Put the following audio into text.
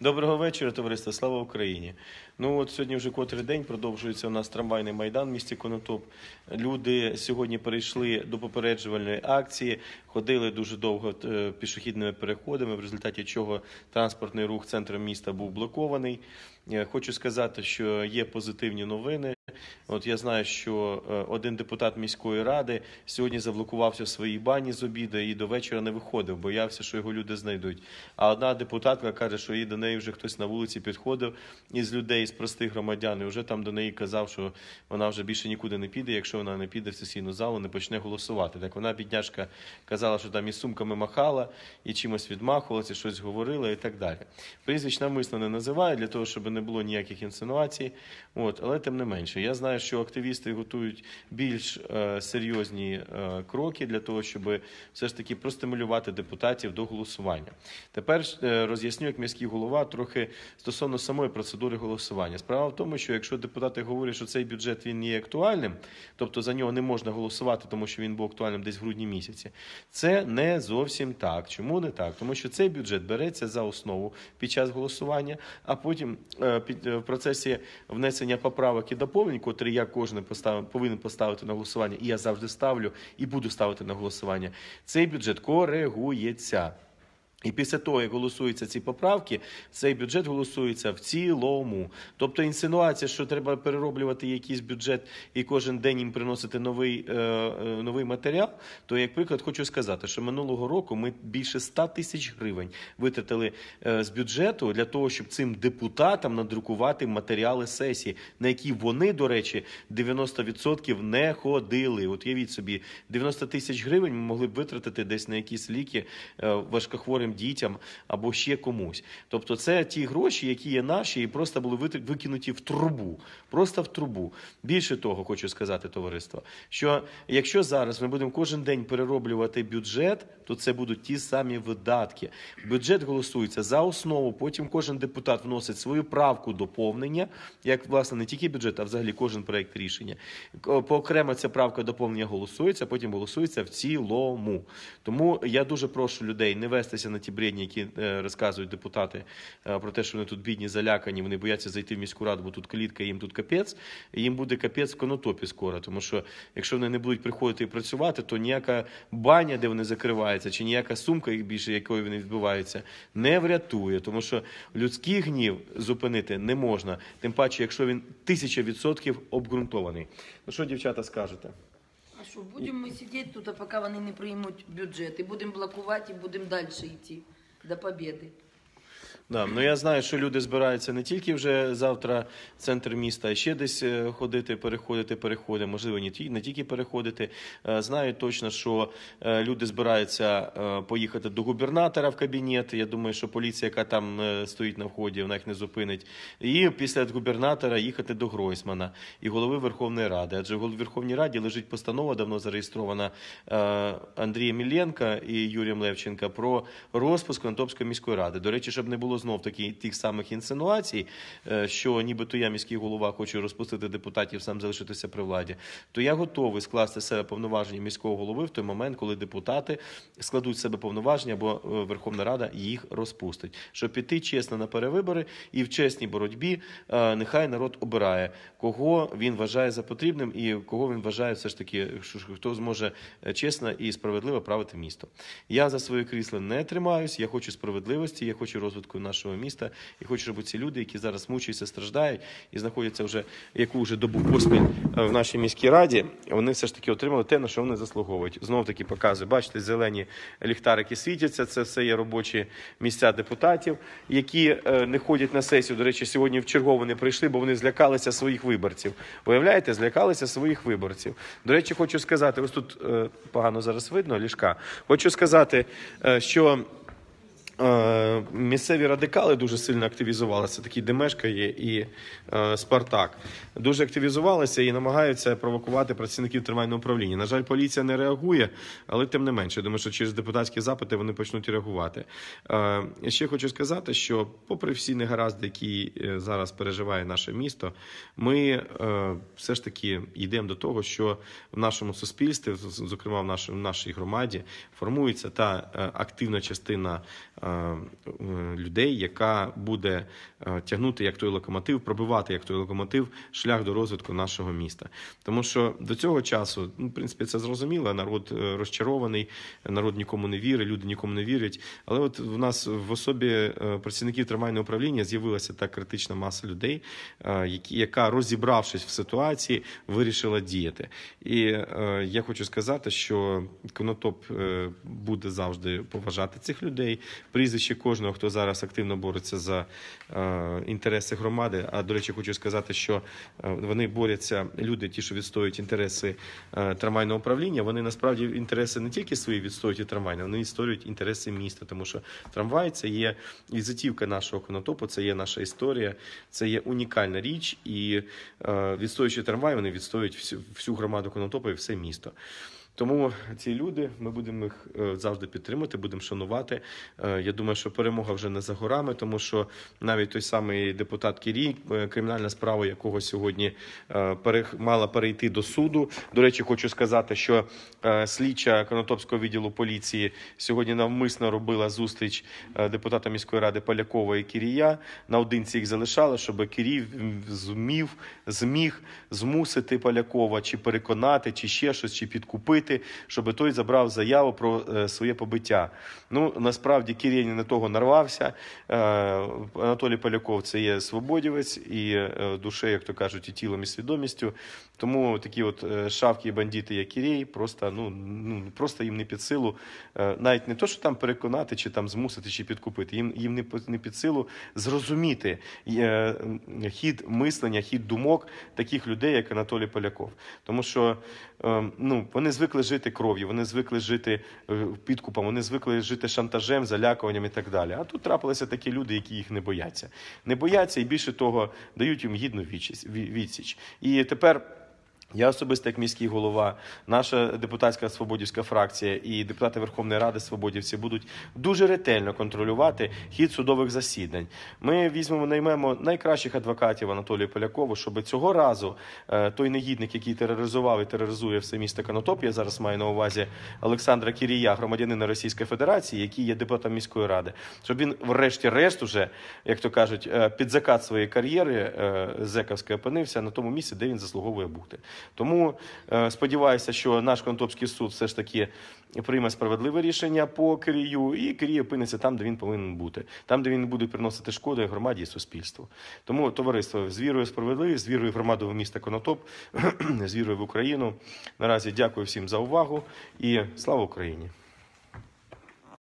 Доброго вечора, товариство. Слава Україні. Ну от сьогодні вже котрий день продовжується у нас трамвайний майдан в місті Конотоп. Люди сьогодні перейшли до попереджувальної акції, ходили дуже довго е, пішохідними переходами, в результаті чого транспортний рух центру міста був блокований. Е, хочу сказати, що є позитивні новини. От я знаю, що е, один депутат міської ради сьогодні заблокувався в своїй бані з обіду і до вечора не виходив, боявся, що його люди знайдуть. А одна депутатка каже, що їй до неї вже хтось на вулиці підходив із людей, з простих громадян, і вже там до неї казав, що вона вже більше нікуди не піде. Якщо вона не піде в сесійну залу, не почне голосувати. Так вона, бідняшка, казала, що там і сумками махала, і чимось відмахувалася, щось говорила і так далі. Прізвищ навмисно не називаю для того, щоб не було ніяких інсинуацій. От, але тим не менше, я знаю, що активісти готують більш е, серйозні е, кроки для того, щоб все ж таки простимулювати депутатів до голосування. Тепер е, роз'ясню, як міський голова трохи стосовно самої процедури голосування. Справа в тому, що якщо депутати говорять, що цей бюджет він є актуальним, тобто за нього не можна голосувати, тому що він був актуальним десь в грудні місяці. Це не зовсім так. Чому не так? Тому що цей бюджет береться за основу під час голосування, а потім під в процесі внесення поправок і доповнень доповнень, котрі я кожен постав, повинен поставити на голосування, і я завжди ставлю і буду ставити на голосування. Цей бюджет коригується. І після того, як голосуються ці поправки, цей бюджет голосується в цілому. Тобто інсинуація, що треба перероблювати якийсь бюджет і кожен день їм приносити новий е, е новий матеріал. То, як приклад, хочу сказати, що минулого року ми більше 100 тисяч гривень витратили е, з бюджету для того, щоб цим депутатам надрукувати матеріали сесії, на які вони, до речі, 90% не ходили. От уявіть собі, 90 тисяч гривень ми могли б витратити десь на якісь ліки е, важкохворим дітям або ще комусь. Тобто, це ті гроші, які є наші, і просто були викинуті в трубу. Просто в трубу. Більше того, хочу сказати, товариство, що якщо зараз ми будемо кожен день перероблювати бюджет, то це будуть ті самі видатки. Бюджет голосується за основу. Потім кожен депутат вносить свою правку доповнення, як власне не тільки бюджет, а взагалі кожен проект рішення. Окремо ця правка доповнення голосується, потім голосується в цілому. Тому я дуже прошу людей не вестися на на ті бредні, які е, розказують депутати е, про те, що вони тут бідні, залякані, вони бояться зайти в міську раду, бо тут клітка, їм тут капець. І їм буде капець в конотопі скоро. Тому що якщо вони не будуть приходити і працювати, то ніяка баня, де вони закриваються, чи ніяка сумка їх більше, якою вони відбуваються, не врятує, тому що людський гнів зупинити не можна. Тим паче, якщо він тисяча відсотків обґрунтований. Ну що, дівчата, скажете? а що, будемо ми сидіти тут, поки вони не приймуть бюджет. І будемо блокувати, і будемо далі йти до побіди. Да. Ну я знаю, що люди збираються не тільки вже завтра в центр міста, а ще десь е, ходити, переходити, переходи. Можливо, не тільки переходити. Е, знаю точно, що е, люди збираються поїхати до губернатора в кабінет. Я думаю, що поліція, яка там стоїть на вході, вона їх не зупинить. І після губернатора їхати до Гройсмана і голови Верховної Ради. Адже в Верховній Раді лежить постанова, давно зареєстрована Андрієм Міленка і Юрієм Левченка про розпуск Антопської міської ради. До речі, щоб не було було знов таки тих самих інсинуацій, е, що нібито я міський голова хочу розпустити депутатів, сам залишитися при владі, то я готовий скласти себе повноваження міського голови в той момент, коли депутати складуть себе повноваження, або е, Верховна Рада їх розпустить, щоб піти чесно на перевибори і в чесній боротьбі е, нехай народ обирає, кого він вважає за потрібним і кого він вважає, все ж таки, хто зможе чесно і справедливо правити місто. Я за своє крісло не тримаюсь, я хочу справедливості, я хочу розвитку нашого міста. І хочу, щоб ці люди, які зараз мучаються, страждають і знаходяться вже яку вже добу поспіль е, в нашій міській раді, вони все ж таки отримали те, на що вони заслуговують. Знов таки показую, бачите, зелені ліхтарики світяться. Це все є робочі місця депутатів, які е, не ходять на сесію. До речі, сьогодні в чергову не прийшли, бо вони злякалися своїх виборців. Виявляєте, злякалися своїх виборців. До речі, хочу сказати: ось тут е, погано зараз видно ліжка. Хочу сказати, що. Е, місцеві радикали дуже сильно активізувалися. Такі Демешка є і е, Спартак дуже активізувалися і намагаються провокувати працівників тривального управління. На жаль, поліція не реагує, але тим не менше, я думаю, що через депутатські запити вони почнуть реагувати. Е, ще хочу сказати, що, попри всі негаразди, які е, зараз переживає наше місто, ми все ж таки йдемо до того, що в нашому суспільстві, зокрема в нашій громаді, формується та активна частина. Е, е, людей, яка буде е, тягнути як той локомотив, пробивати як той локомотив, шлях до розвитку нашого міста. Тому що до цього часу, ну, в принципі, це зрозуміло. Народ розчарований, народ нікому не вірить, люди нікому не вірять. Але от в нас в особі працівників термального управління з'явилася та критична маса людей, яка розібравшись в ситуації, вирішила діяти. І я хочу сказати, що Конотоп буде завжди поважати цих людей прізвище кожного, хто зараз активно бореться за е, інтереси громади. А до речі, хочу сказати, що е, вони борються, люди, ті, що відстоюють інтереси е, трамвайного управління, вони насправді інтереси не тільки свої відстоюють і трамвайне, вони відстоюють інтереси міста, тому що трамвай це є візитівка нашого конотопу, це є наша історія, це є унікальна річ, і відстоюючи трамвай, вони відстоюють всю, всю громаду конотопу і все місто. Тому ці люди ми будемо їх е, завжди підтримувати, будемо шанувати. Е, я думаю, що перемога вже не за горами, тому що навіть той самий депутат Кірій, е, кримінальна справа, якого сьогодні мала перейти до суду. До речі, хочу сказати, що слідча Конотопського відділу поліції сьогодні навмисно робила зустріч депутата міської ради Полякова і Кірія. Наодинці їх залишала, щоб Кірій змів зміг змусити Полякова чи переконати, чи ще щось, чи підкупити побити, щоб той забрав заяву про е, своє побиття. Ну насправді Кірєнін на того нарвався. Е, Анатолій Поляков це є свободівець і е, душею, як то кажуть, і тілом, і свідомістю. Тому такі от шавки і бандити, як Кірєй, просто ну, ну просто їм не під силу, навіть не то, що там переконати, чи там змусити, чи підкупити. Їм їм не під силу зрозуміти хід мислення, хід думок таких людей, як Анатолій Поляков, тому що. Ем, ну, вони звикли жити кров'ю, вони звикли жити е, підкупом, вони звикли жити шантажем, залякуванням і так далі. А тут трапилися такі люди, які їх не бояться. Не бояться і більше того, дають їм гідну відсіч. І тепер. Я особисто як міський голова, наша депутатська свободівська фракція і депутати Верховної Ради Свободівці будуть дуже ретельно контролювати хід судових засідань. Ми візьмемо, наймемо найкращих адвокатів Анатолія Полякову, щоб цього разу е, той негідник, який тероризував і тероризує все місто Канотоп, я зараз маю на увазі Олександра Кірія, громадянина Російської Федерації, який є депутатом міської ради, щоб він, врешті-решт, уже як то кажуть, е, під закат своєї кар'єри е, зековської опинився на тому місці, де він заслуговує бути. Тому е, сподіваюся, що наш Контопський суд все ж таки прийме справедливе рішення по Кирію, і Кирій опиниться там, де він повинен бути, там, де він буде приносити шкоду громаді і суспільству. Тому товариство з вірою справедливість, з вірою громаду міста Конотоп, з вірою в Україну. Наразі дякую всім за увагу і слава Україні.